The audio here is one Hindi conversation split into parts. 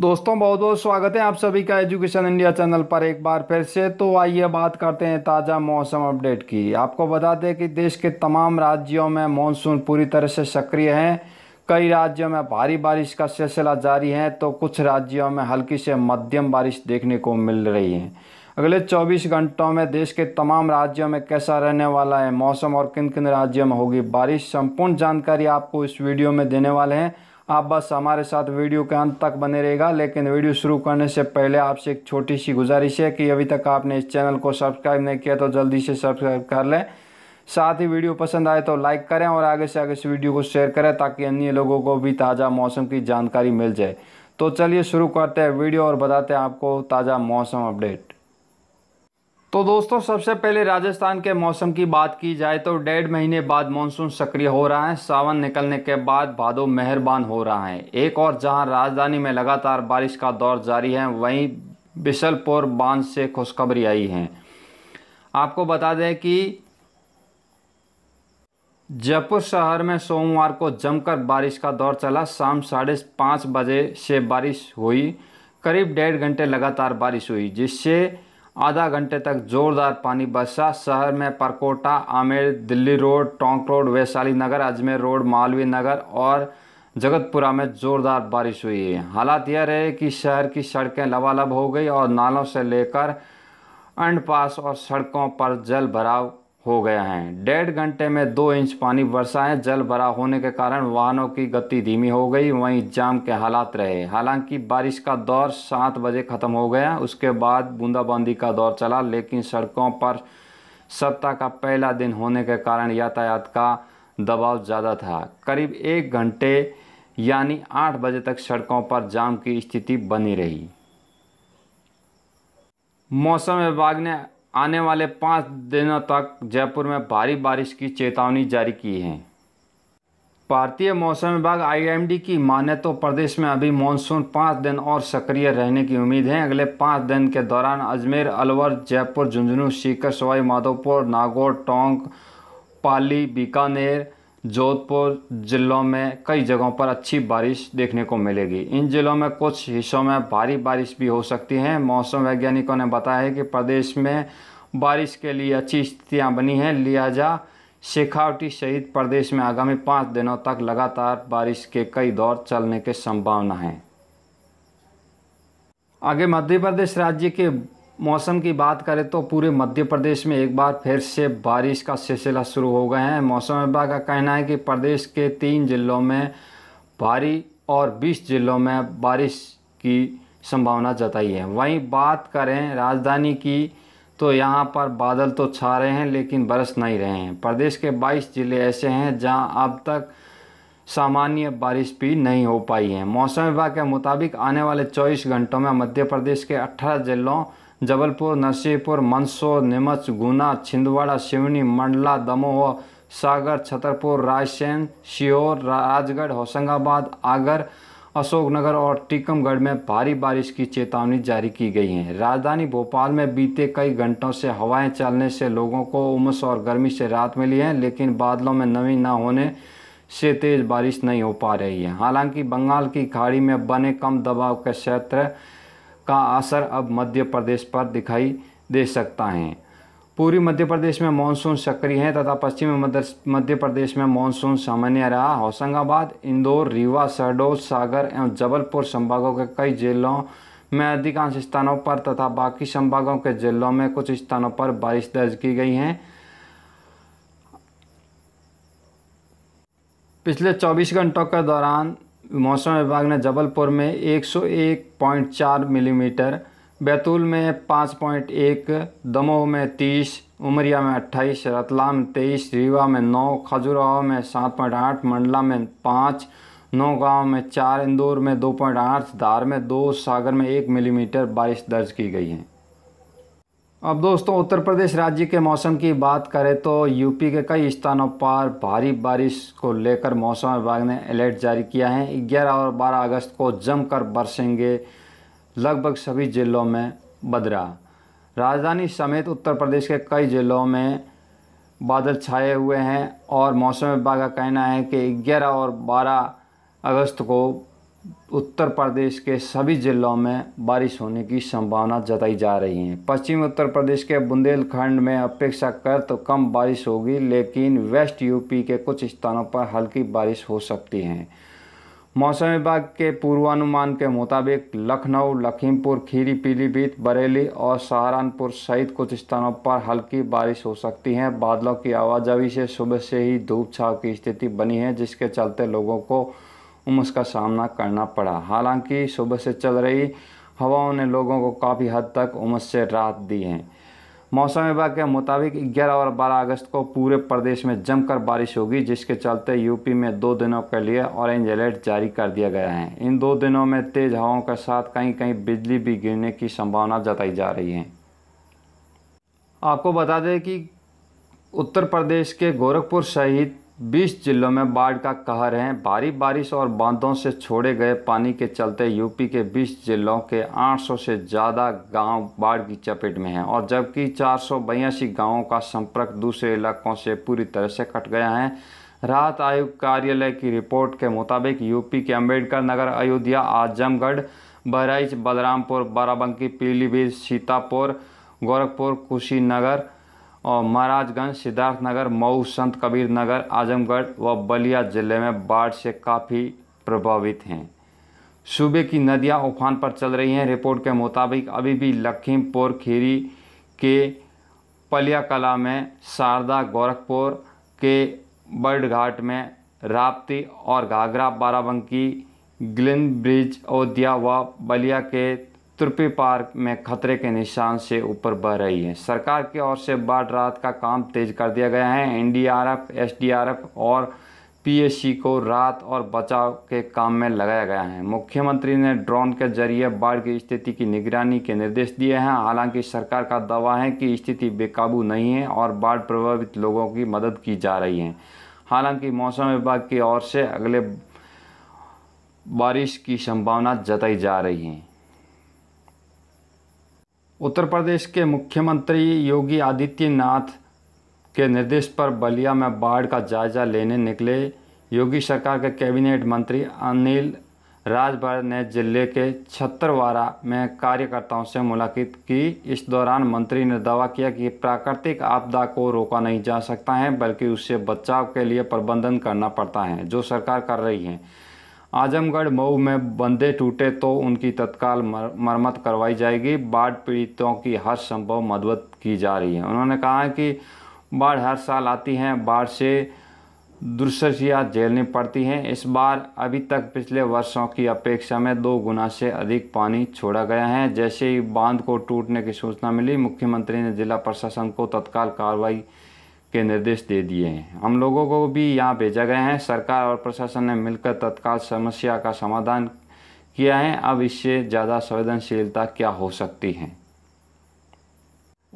दोस्तों बहुत बहुत स्वागत है आप सभी का एजुकेशन इंडिया चैनल पर एक बार फिर से तो आइए बात करते हैं ताज़ा मौसम अपडेट की आपको बता दें कि देश के तमाम राज्यों में मानसून पूरी तरह से सक्रिय है कई राज्यों में भारी बारिश का सिलसिला जारी है तो कुछ राज्यों में हल्की से मध्यम बारिश देखने को मिल रही है अगले चौबीस घंटों में देश के तमाम राज्यों में कैसा रहने वाला है मौसम और किन किन राज्यों में होगी बारिश संपूर्ण जानकारी आपको इस वीडियो में देने वाले हैं आप बस हमारे साथ वीडियो के अंत तक बने रहेगा लेकिन वीडियो शुरू करने से पहले आपसे एक छोटी सी गुजारिश है कि अभी तक आपने इस चैनल को सब्सक्राइब नहीं किया तो जल्दी से सब्सक्राइब कर लें साथ ही वीडियो पसंद आए तो लाइक करें और आगे से आगे इस वीडियो को शेयर करें ताकि अन्य लोगों को भी ताज़ा मौसम की जानकारी मिल जाए तो चलिए शुरू करते हैं वीडियो और बताते हैं आपको ताज़ा मौसम अपडेट तो दोस्तों सबसे पहले राजस्थान के मौसम की बात की जाए तो डेढ़ महीने बाद मानसून सक्रिय हो रहा है सावन निकलने के बाद भादो मेहरबान हो रहा है एक और जहां राजधानी में लगातार बारिश का दौर जारी है वहीं बिशलपुर बांध से खुशखबरी आई है आपको बता दें कि जयपुर शहर में सोमवार को जमकर बारिश का दौर चला शाम साढ़े पाँच बजे से बारिश हुई करीब डेढ़ घंटे लगातार बारिश हुई जिससे आधा घंटे तक जोरदार पानी बरसा शहर में परकोटा Amer Delhi road Tonk road Vaishali Nagar Ajmer road Malviya Nagar और जगतपुरा में ज़ोरदार बारिश हुई है हालात यह रहे कि शहर की सड़कें लबालब हो गई और नालों से लेकर अंड पास और सड़कों पर जल भराव हो गया है डेढ़ घंटे में दो इंच पानी बरसा है जल भरा होने के कारण वाहनों की गति धीमी हो गई वहीं जाम के हालात रहे हालांकि बारिश का दौर सात बजे ख़त्म हो गया उसके बाद बूंदाबांदी का दौर चला लेकिन सड़कों पर सप्ताह का पहला दिन होने के कारण यातायात का दबाव ज़्यादा था करीब एक घंटे यानी आठ बजे तक सड़कों पर जाम की स्थिति बनी रही मौसम विभाग ने आने वाले पाँच दिनों तक जयपुर में भारी बारिश की चेतावनी जारी की है भारतीय मौसम विभाग आईएमडी की माने तो प्रदेश में अभी मानसून पाँच दिन और सक्रिय रहने की उम्मीद है अगले पाँच दिन के दौरान अजमेर अलवर जयपुर झुंझुनू सीकर सवाई माधोपुर नागौर टोंक पाली बीकानेर जोधपुर ज़िलों में कई जगहों पर अच्छी बारिश देखने को मिलेगी इन ज़िलों में कुछ हिस्सों में भारी बारिश भी हो सकती है मौसम वैज्ञानिकों ने बताया है कि प्रदेश में बारिश के लिए अच्छी स्थितियाँ बनी हैं लिहाजा शेखावटी सहित प्रदेश में आगामी पाँच दिनों तक लगातार बारिश के कई दौर चलने की संभावना है आगे मध्य प्रदेश राज्य के मौसम की बात करें तो पूरे मध्य प्रदेश में एक बार फिर से बारिश का सिलसिला शुरू हो गया है मौसम विभाग का कहना है कि प्रदेश के तीन जिलों में भारी और 20 जिलों में बारिश की संभावना जताई है वहीं बात करें राजधानी की तो यहाँ पर बादल तो छा रहे हैं लेकिन बरस नहीं रहे हैं प्रदेश के 22 जिले ऐसे हैं जहाँ अब तक सामान्य बारिश भी नहीं हो पाई है मौसम विभाग के मुताबिक आने वाले 24 घंटों में मध्य प्रदेश के 18 जिलों जबलपुर नरसिंहपुर मंदसौर नीमच गुना छिंदवाड़ा सिवनी मंडला दमोह सागर छतरपुर रायसेन सीहोर राजगढ़ होशंगाबाद आगर अशोकनगर और टीकमगढ़ में भारी बारिश की चेतावनी जारी की गई है राजधानी भोपाल में बीते कई घंटों से हवाएं चलने से लोगों को उमस और गर्मी से राहत मिली है लेकिन बादलों में नमी न होने से तेज़ बारिश नहीं हो पा रही है हालांकि बंगाल की खाड़ी में बने कम दबाव के क्षेत्र का असर अब मध्य प्रदेश पर दिखाई दे सकता है पूर्वी मध्य प्रदेश में मानसून सक्रिय है तथा पश्चिमी मध्य प्रदेश में मानसून सामान्य रहा होशंगाबाद इंदौर रीवा शहडोल सागर एवं जबलपुर संभागों के कई जिलों में अधिकांश स्थानों पर तथा बाकी संभागों के जिलों में कुछ स्थानों पर बारिश दर्ज की गई है पिछले 24 घंटों के दौरान मौसम विभाग ने जबलपुर में 101.4 मिलीमीटर बैतूल में 5.1 दमोह में 30 उमरिया में 28 रतलाम में 23 रीवा में 9 खजुराहो में 7.8 मंडला में 5 नौगांव में 4 इंदौर में 2.8 धार में 2 सागर में 1 मिलीमीटर बारिश दर्ज की गई है अब दोस्तों उत्तर प्रदेश राज्य के मौसम की बात करें तो यूपी के कई स्थानों पर भारी बारिश को लेकर मौसम विभाग ने अलर्ट जारी किया है 11 और 12 अगस्त को जमकर बरसेंगे लगभग सभी जिलों में बदरा राजधानी समेत उत्तर प्रदेश के कई जिलों में बादल छाए हुए हैं और मौसम विभाग का कहना है कि 11 और 12 अगस्त को उत्तर प्रदेश के सभी ज़िलों में बारिश होने की संभावना जताई जा रही है पश्चिमी उत्तर प्रदेश के बुंदेलखंड में अपेक्षाकृत तो कम बारिश होगी लेकिन वेस्ट यूपी के कुछ स्थानों पर हल्की बारिश हो सकती है मौसम विभाग के पूर्वानुमान के मुताबिक लखनऊ लखीमपुर खीरी पीलीभीत बरेली और सहारनपुर सहित कुछ स्थानों पर हल्की बारिश हो सकती है बादलों की आवाजाही से सुबह से ही धूप छाव की स्थिति बनी है जिसके चलते लोगों को उमस का सामना करना पड़ा हालांकि सुबह से चल रही हवाओं ने लोगों को काफ़ी हद तक उमस से राहत दी है मौसम विभाग के मुताबिक 11 और 12 अगस्त को पूरे प्रदेश में जमकर बारिश होगी जिसके चलते यूपी में दो दिनों के लिए ऑरेंज अलर्ट जारी कर दिया गया है इन दो दिनों में तेज हवाओं के साथ कहीं कहीं बिजली भी गिरने की संभावना जताई जा रही है आपको बता दें कि उत्तर प्रदेश के गोरखपुर सहित 20 जिलों में बाढ़ का कहर है भारी बारिश और बांधों से छोड़े गए पानी के चलते यूपी के 20 जिलों के 800 से ज़्यादा गांव बाढ़ की चपेट में हैं और जबकि चार सौ गाँवों का संपर्क दूसरे इलाकों से पूरी तरह से कट गया है राहत आयुक्त कार्यालय की रिपोर्ट के मुताबिक यूपी के अंबेडकर नगर अयोध्या आजमगढ़ बहराइच बलरामपुर बाराबंकी पीलीभीत सीतापुर गोरखपुर कुशीनगर और महाराजगंज सिद्धार्थनगर मऊ संत कबीर नगर आजमगढ़ व बलिया जिले में बाढ़ से काफ़ी प्रभावित हैं सूबे की नदियां उफान पर चल रही हैं रिपोर्ट के मुताबिक अभी भी लखीमपुर खीरी के पलिया कला में शारदा गोरखपुर के बर्डघाट में राप्ती और घाघरा बाराबंकी ग्लिन ब्रिज अयोध्या व बलिया के तुर्पी पार्क में खतरे के निशान से ऊपर बह रही है सरकार की ओर से बाढ़ रात का काम तेज कर दिया गया है एनडीआरएफ एसडीआरएफ और पीएससी को रात और बचाव के काम में लगाया गया है मुख्यमंत्री ने ड्रोन के जरिए बाढ़ की स्थिति की निगरानी के निर्देश दिए हैं हालांकि सरकार का दावा है कि स्थिति बेकाबू नहीं है और बाढ़ प्रभावित लोगों की मदद की जा रही है हालांकि मौसम विभाग की ओर से अगले बारिश की संभावना जताई जा रही है उत्तर प्रदेश के मुख्यमंत्री योगी आदित्यनाथ के निर्देश पर बलिया में बाढ़ का जायजा लेने निकले योगी सरकार के कैबिनेट मंत्री अनिल राजभर ने जिले के छत्तरवाड़ा में कार्यकर्ताओं से मुलाकात की इस दौरान मंत्री ने दावा किया कि प्राकृतिक आपदा को रोका नहीं जा सकता है बल्कि उससे बचाव के लिए प्रबंधन करना पड़ता है जो सरकार कर रही है आजमगढ़ मऊ में बंदे टूटे तो उनकी तत्काल मरम्मत करवाई जाएगी बाढ़ पीड़ितों की हर संभव मदद की जा रही है उन्होंने कहा कि बाढ़ हर साल आती है बाढ़ से दुर्सिया झेलनी पड़ती हैं इस बार अभी तक पिछले वर्षों की अपेक्षा में दो गुना से अधिक पानी छोड़ा गया है जैसे ही बांध को टूटने की सूचना मिली मुख्यमंत्री ने जिला प्रशासन को तत्काल कार्रवाई के निर्देश दे दिए हैं हम लोगों को भी यहाँ भेजा गया है सरकार और प्रशासन ने मिलकर तत्काल समस्या का समाधान किया है अब इससे ज़्यादा संवेदनशीलता क्या हो सकती है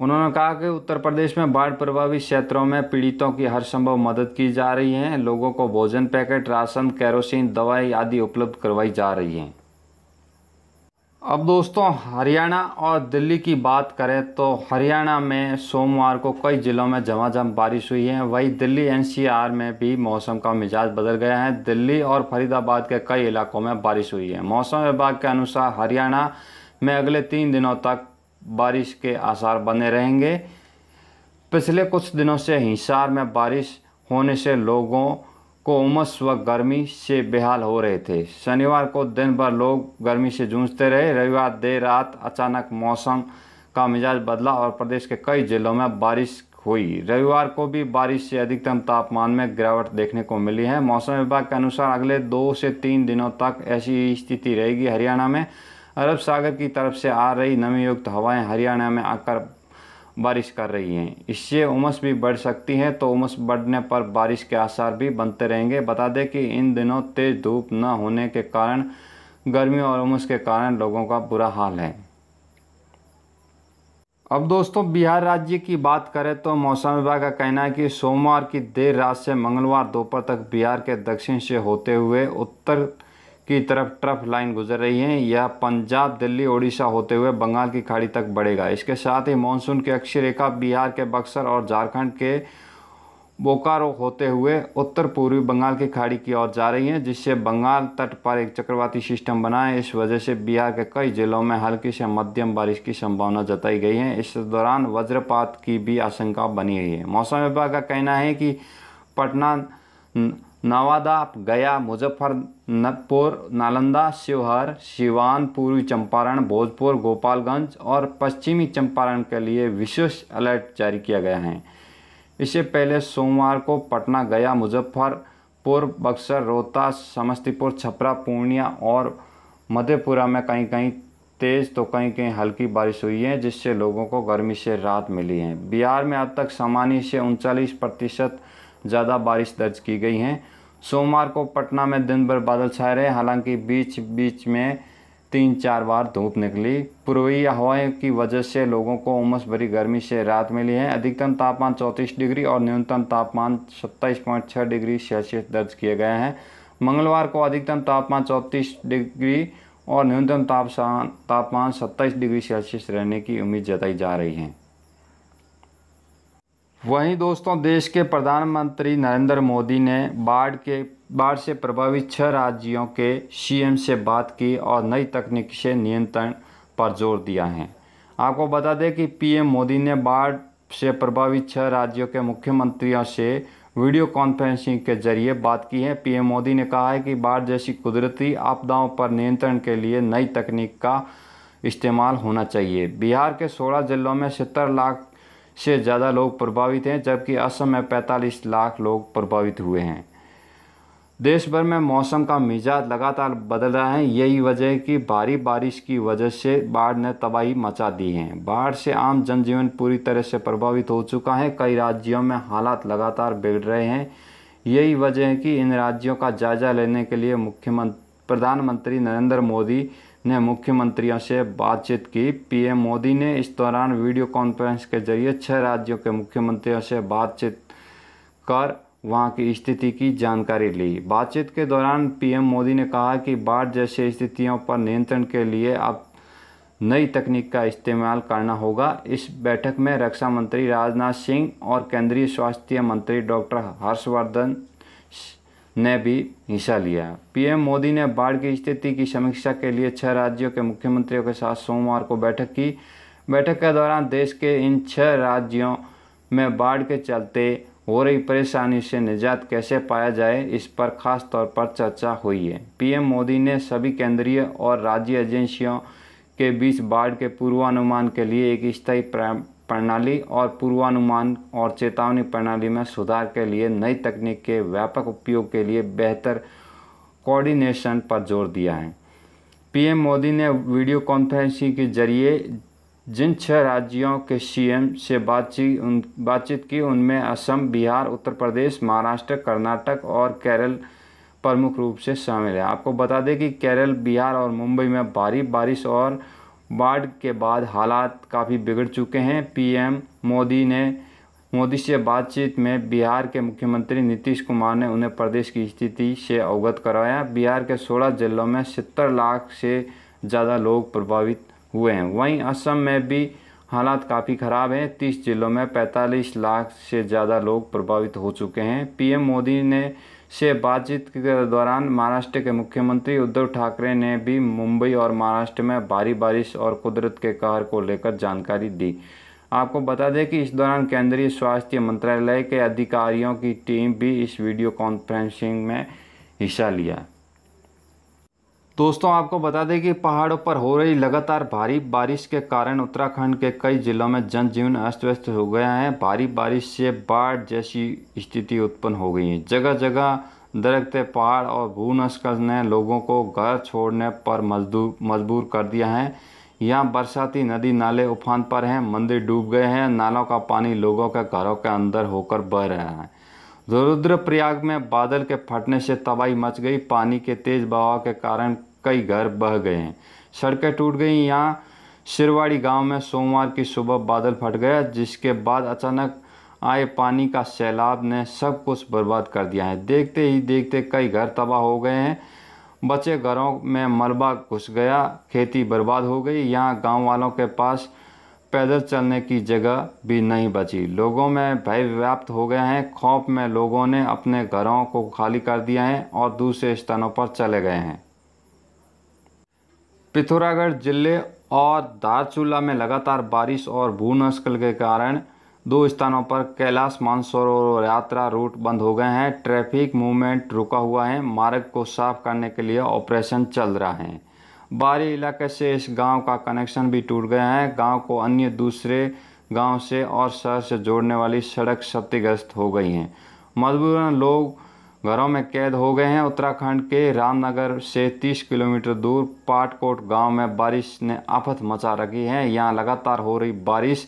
उन्होंने कहा कि उत्तर प्रदेश में बाढ़ प्रभावित क्षेत्रों में पीड़ितों की हर संभव मदद की जा रही है लोगों को भोजन पैकेट राशन केरोसिन दवाई आदि उपलब्ध करवाई जा रही हैं अब दोस्तों हरियाणा और दिल्ली की बात करें तो हरियाणा में सोमवार को कई ज़िलों में झमाझम बारिश हुई है वहीं दिल्ली एनसीआर में भी मौसम का मिजाज बदल गया है दिल्ली और फरीदाबाद के कई इलाकों में बारिश हुई है मौसम विभाग के अनुसार हरियाणा में अगले तीन दिनों तक बारिश के आसार बने रहेंगे पिछले कुछ दिनों से हिसार में बारिश होने से लोगों को उमस व गर्मी से बेहाल हो रहे थे शनिवार को दिन भर लोग गर्मी से जूझते रहे रविवार देर रात अचानक मौसम का मिजाज बदला और प्रदेश के कई जिलों में बारिश हुई रविवार को भी बारिश से अधिकतम तापमान में गिरावट देखने को मिली है मौसम विभाग के अनुसार अगले दो से तीन दिनों तक ऐसी स्थिति रहेगी हरियाणा में अरब सागर की तरफ से आ रही नमीयुक्त हवाएं हरियाणा में आकर बारिश कर रही हैं इससे उमस भी बढ़ सकती है तो उमस बढ़ने पर बारिश के आसार भी बनते रहेंगे बता दें कि इन दिनों तेज़ धूप न होने के कारण गर्मी और उमस के कारण लोगों का बुरा हाल है अब दोस्तों बिहार राज्य की बात करें तो मौसम विभाग का कहना है कि सोमवार की देर रात से मंगलवार दोपहर तक बिहार के दक्षिण से होते हुए उत्तर की तरफ ट्रफ लाइन गुजर रही है यह पंजाब दिल्ली ओडिशा होते हुए बंगाल की खाड़ी तक बढ़ेगा इसके साथ ही मानसून की अक्षय रेखा बिहार के बक्सर और झारखंड के बोकारो होते हुए उत्तर पूर्वी बंगाल की खाड़ी की ओर जा रही है जिससे बंगाल तट पर एक चक्रवाती सिस्टम बना है इस वजह से बिहार के कई जिलों में हल्की से मध्यम बारिश की संभावना जताई गई है इस दौरान वज्रपात की भी आशंका बनी हुई है मौसम विभाग का कहना है कि पटना नवादा गया मुजफ्फरनपुर नालंदा शिवहर सिवान पूर्वी चंपारण भोजपुर गोपालगंज और पश्चिमी चंपारण के लिए विशेष अलर्ट जारी किया गया है इससे पहले सोमवार को पटना गया मुजफ्फरपुर बक्सर रोहतास समस्तीपुर छपरा पूर्णिया और मधेपुरा में कहीं कहीं तेज़ तो कहीं कहीं हल्की बारिश हुई है जिससे लोगों को गर्मी से राहत मिली है बिहार में अब तक सामान्य से उनचालीस प्रतिशत ज़्यादा बारिश दर्ज की गई है सोमवार को पटना में दिन भर बादल छाए रहे हालांकि बीच बीच में तीन चार बार धूप निकली पूर्वी हवाएं की वजह से लोगों को उमस भरी गर्मी से राहत मिली है अधिकतम तापमान चौंतीस डिग्री और न्यूनतम तापमान सत्ताईस पॉइंट छः डिग्री सेल्सियस दर्ज किए गए हैं मंगलवार को अधिकतम तापमान चौंतीस डिग्री और न्यूनतम तापमान सत्ताईस डिग्री सेल्सियस रहने की उम्मीद जताई जा रही है वहीं दोस्तों देश के प्रधानमंत्री नरेंद्र मोदी ने बाढ़ के बाढ़ से प्रभावित छह राज्यों के सीएम से बात की और नई तकनीक से नियंत्रण पर जोर दिया है आपको बता दें कि पीएम मोदी ने बाढ़ से प्रभावित छह राज्यों के मुख्यमंत्रियों से वीडियो कॉन्फ्रेंसिंग के जरिए बात की है पीएम मोदी ने कहा है कि बाढ़ जैसी कुदरती आपदाओं पर नियंत्रण के लिए नई तकनीक का इस्तेमाल होना चाहिए बिहार के 16 जिलों में सत्तर लाख से ज़्यादा लोग प्रभावित हैं जबकि असम में 45 लाख लोग प्रभावित हुए हैं देश भर में मौसम का मिजाज लगातार बदल रहा है यही वजह है कि भारी बारिश की वजह से बाढ़ ने तबाही मचा दी है बाढ़ से आम जनजीवन पूरी तरह से प्रभावित हो चुका है कई राज्यों में हालात लगातार बिगड़ रहे हैं यही वजह है कि इन राज्यों का जायजा लेने के लिए मुख्यमंत्री प्रधानमंत्री नरेंद्र मोदी ने मुख्यमंत्रियों से बातचीत की पीएम मोदी ने इस दौरान वीडियो कॉन्फ्रेंस के जरिए छह राज्यों के मुख्यमंत्रियों से बातचीत कर वहां की स्थिति की जानकारी ली बातचीत के दौरान पीएम मोदी ने कहा कि बाढ़ जैसी स्थितियों पर नियंत्रण के लिए अब नई तकनीक का इस्तेमाल करना होगा इस बैठक में रक्षा मंत्री राजनाथ सिंह और केंद्रीय स्वास्थ्य मंत्री डॉक्टर हर्षवर्धन ने भी हिस्सा लिया पीएम मोदी ने बाढ़ की स्थिति की समीक्षा के लिए छह राज्यों के मुख्यमंत्रियों के साथ सोमवार को बैठक की बैठक के दौरान देश के इन छह राज्यों में बाढ़ के चलते हो रही परेशानी से निजात कैसे पाया जाए इस पर खास तौर पर चर्चा हुई है पीएम मोदी ने सभी केंद्रीय और राज्य एजेंसियों के बीच बाढ़ के पूर्वानुमान के लिए एक स्थायी प्रणाली और पूर्वानुमान और चेतावनी प्रणाली में सुधार के लिए नई तकनीक के व्यापक उपयोग के लिए बेहतर कोऑर्डिनेशन पर जोर दिया है पीएम मोदी ने वीडियो कॉन्फ्रेंसिंग के जरिए जिन छह राज्यों के सीएम से बातचीत उन बातचीत की उनमें असम बिहार उत्तर प्रदेश महाराष्ट्र कर्नाटक और केरल प्रमुख रूप से शामिल है आपको बता दें कि केरल बिहार और मुंबई में भारी बारिश और बाढ़ के बाद हालात काफ़ी बिगड़ चुके हैं पीएम मोदी ने मोदी से बातचीत में बिहार के मुख्यमंत्री नीतीश कुमार ने उन्हें प्रदेश की स्थिति से अवगत कराया बिहार के 16 जिलों में सत्तर लाख से ज़्यादा लोग प्रभावित हुए हैं वहीं असम में भी हालात काफ़ी ख़राब हैं तीस जिलों में 45 लाख से ज़्यादा लोग प्रभावित हो चुके हैं पीएम मोदी ने से बातचीत के दौरान महाराष्ट्र के मुख्यमंत्री उद्धव ठाकरे ने भी मुंबई और महाराष्ट्र में भारी बारिश और कुदरत के कहर को लेकर जानकारी दी आपको बता दें कि इस दौरान केंद्रीय स्वास्थ्य मंत्रालय के अधिकारियों की टीम भी इस वीडियो कॉन्फ्रेंसिंग में हिस्सा लिया दोस्तों आपको बता दें कि पहाड़ों पर हो रही लगातार भारी बारिश के कारण उत्तराखंड के कई ज़िलों में जनजीवन अस्त व्यस्त हो गया है भारी बारिश से बाढ़ जैसी स्थिति उत्पन्न हो गई है जगह जगह दरख्ते पहाड़ और भूनस्कर ने लोगों को घर छोड़ने पर मजदूर मजबूर कर दिया है यहाँ बरसाती नदी नाले उफान पर हैं मंदिर डूब गए हैं नालों का पानी लोगों के घरों के अंदर होकर बह रहा है रुद्रप्रयाग में बादल के फटने से तबाही मच गई पानी के तेज बहाव के कारण कई घर बह गए हैं सड़कें टूट गई यहाँ सिरवाड़ी गांव में सोमवार की सुबह बादल फट गया जिसके बाद अचानक आए पानी का सैलाब ने सब कुछ बर्बाद कर दिया है देखते ही देखते कई घर तबाह हो गए हैं बचे घरों में मलबा घुस गया खेती बर्बाद हो गई यहाँ गांव वालों के पास पैदल चलने की जगह भी नहीं बची लोगों में भय व्याप्त हो गया है खौफ में लोगों ने अपने घरों को खाली कर दिया है और दूसरे स्थानों पर चले गए हैं पिथौरागढ़ जिले और धारचूला में लगातार बारिश और नस्कल के कारण दो स्थानों पर कैलाश मानसरोवर यात्रा रूट बंद हो गए हैं ट्रैफिक मूवमेंट रुका हुआ है मार्ग को साफ करने के लिए ऑपरेशन चल रहा है बाहरी इलाके से इस गांव का कनेक्शन भी टूट गया है गांव को अन्य दूसरे गांव से और शहर से जोड़ने वाली सड़क क्षतिग्रस्त हो गई हैं मजबूरन लोग घरों में कैद हो गए हैं उत्तराखंड के रामनगर से 30 किलोमीटर दूर पाटकोट गांव में बारिश ने आफत मचा रखी है यहाँ लगातार हो रही बारिश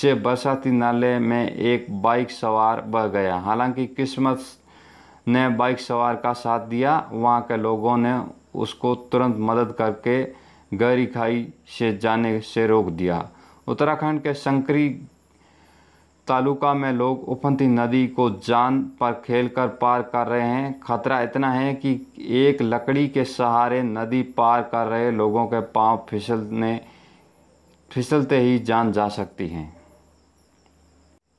से बरसाती नाले में एक बाइक सवार बह गया हालांकि किस्मत ने बाइक सवार का साथ दिया वहाँ के लोगों ने उसको तुरंत मदद करके गहरी खाई से जाने से रोक दिया उत्तराखंड के संकरी तालुका में लोग उफंती नदी को जान पर खेलकर पार कर रहे हैं खतरा इतना है कि एक लकड़ी के सहारे नदी पार कर रहे लोगों के पांव फिसलने फिसलते ही जान जा सकती हैं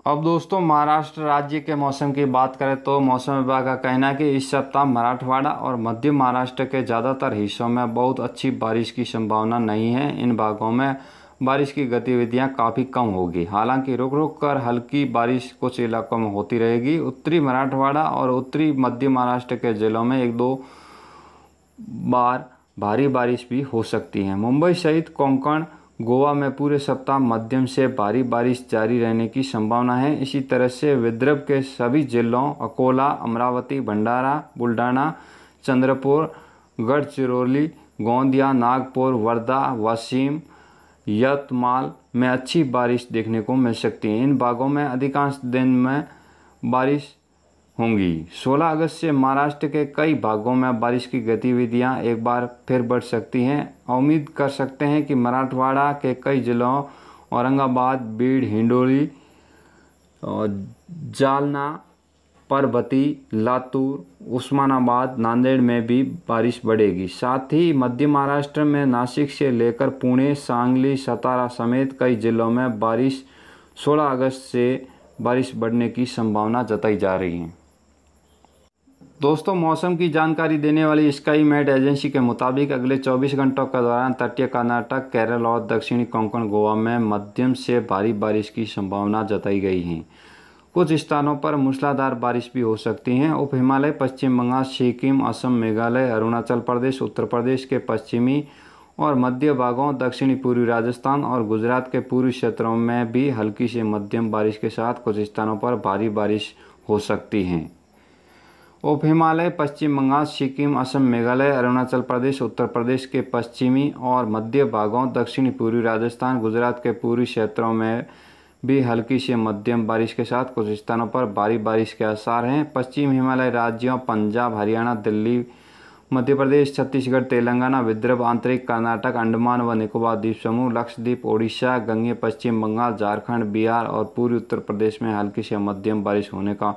अब दोस्तों महाराष्ट्र राज्य के मौसम की बात करें तो मौसम विभाग का कहना है कि इस सप्ताह मराठवाड़ा और मध्य महाराष्ट्र के ज़्यादातर हिस्सों में बहुत अच्छी बारिश की संभावना नहीं है इन भागों में बारिश की गतिविधियां काफ़ी कम होगी हालांकि रुक रुक कर हल्की बारिश कुछ इलाकों में होती रहेगी उत्तरी मराठवाड़ा और उत्तरी मध्य महाराष्ट्र के ज़िलों में एक दो बार भारी बारिश भी हो सकती है मुंबई सहित कोंकण गोवा में पूरे सप्ताह मध्यम से भारी बारिश जारी रहने की संभावना है इसी तरह से विदर्भ के सभी जिलों अकोला अमरावती भंडारा बुल्डाना चंद्रपुर गढ़चिरौली गोंदिया नागपुर वर्धा वसीम यतमाल में अच्छी बारिश देखने को मिल सकती है इन भागों में अधिकांश दिन में बारिश होंगी 16 अगस्त से महाराष्ट्र के कई भागों में बारिश की गतिविधियां एक बार फिर बढ़ सकती हैं उम्मीद कर सकते हैं कि मराठवाड़ा के कई ज़िलों औरंगाबाद बीड़ हिंडोली और जालना पर्वती लातूर उस्मानाबाद नांदेड़ में भी बारिश बढ़ेगी साथ ही मध्य महाराष्ट्र में नासिक से लेकर पुणे सांगली सतारा समेत कई ज़िलों में बारिश 16 अगस्त से बारिश बढ़ने की संभावना जताई जा रही है दोस्तों मौसम की जानकारी देने वाली स्काई मेट एजेंसी के मुताबिक अगले 24 घंटों के दौरान तटीय कर्नाटक केरल और दक्षिणी कोंकण गोवा में मध्यम से भारी बारिश की संभावना जताई गई है कुछ स्थानों पर मूसलाधार बारिश भी हो सकती है उप हिमालय पश्चिम बंगाल सिक्किम असम मेघालय अरुणाचल प्रदेश उत्तर प्रदेश के पश्चिमी और मध्य भागों दक्षिणी पूर्वी राजस्थान और गुजरात के पूर्वी क्षेत्रों में भी हल्की से मध्यम बारिश के साथ कुछ स्थानों पर भारी बारिश हो सकती है उप हिमालय पश्चिम बंगाल सिक्किम असम मेघालय अरुणाचल प्रदेश उत्तर प्रदेश के पश्चिमी और मध्य भागों दक्षिणी पूर्वी राजस्थान गुजरात के पूर्वी क्षेत्रों में भी हल्की से मध्यम बारिश के साथ कुछ स्थानों पर भारी बारिश के आसार हैं पश्चिम हिमालय राज्यों पंजाब हरियाणा दिल्ली मध्य प्रदेश छत्तीसगढ़ तेलंगाना विदर्भ आंतरिक कर्नाटक अंडमान व निकोबार द्वीप समूह लक्षद्वीप ओडिशा गंगे पश्चिम बंगाल झारखंड बिहार और पूर्वी उत्तर प्रदेश में हल्की से मध्यम बारिश होने का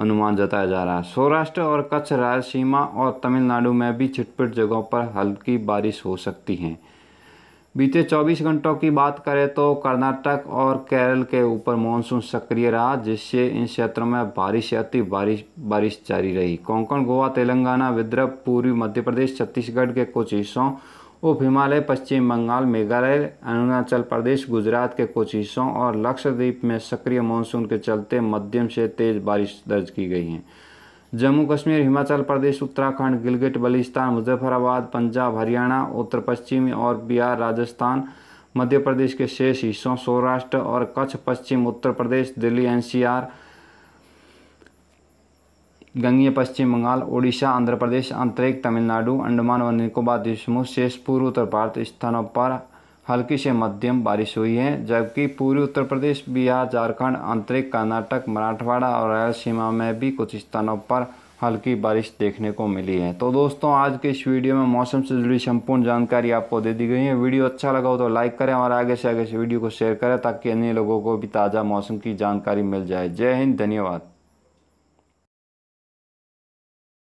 अनुमान जताया जा रहा है सौराष्ट्र और कच्छ रायलसीमा और तमिलनाडु में भी छिटपुट जगहों पर हल्की बारिश हो सकती है बीते 24 घंटों की बात करें तो कर्नाटक और केरल के ऊपर मानसून सक्रिय रहा जिससे इन क्षेत्रों में बारिश से अति बारिश बारिश जारी रही कोंकण गोवा तेलंगाना विद्रभ पूर्वी मध्य प्रदेश छत्तीसगढ़ के कुछ हिस्सों उप हिमालय पश्चिम बंगाल मेघालय अरुणाचल प्रदेश गुजरात के कुछ हिस्सों और लक्षद्वीप में सक्रिय मानसून के चलते मध्यम से तेज़ बारिश दर्ज की गई है जम्मू कश्मीर हिमाचल प्रदेश उत्तराखंड गिलगिट बलिस्तान मुजफ्फराबाद पंजाब हरियाणा उत्तर पश्चिमी और बिहार राजस्थान मध्य प्रदेश के शेष हिस्सों सौराष्ट्र और कच्छ पश्चिम उत्तर प्रदेश दिल्ली एनसीआर गंगे पश्चिम बंगाल उड़ीसा आंध्र प्रदेश आंतरिक तमिलनाडु अंडमान और निकोबार द्वीप समूह शेष पूर्व उत्तर भारत स्थानों पर हल्की से मध्यम बारिश हुई है जबकि पूर्वी उत्तर प्रदेश बिहार झारखंड आंतरिक कर्नाटक मराठवाड़ा और रायलसीमा में भी कुछ स्थानों पर हल्की बारिश देखने को मिली है तो दोस्तों आज के इस वीडियो में मौसम से जुड़ी संपूर्ण जानकारी आपको दे दी गई है वीडियो अच्छा लगा हो तो लाइक करें और आगे से आगे इस वीडियो को शेयर करें ताकि अन्य लोगों को भी ताज़ा मौसम की जानकारी मिल जाए जय हिंद धन्यवाद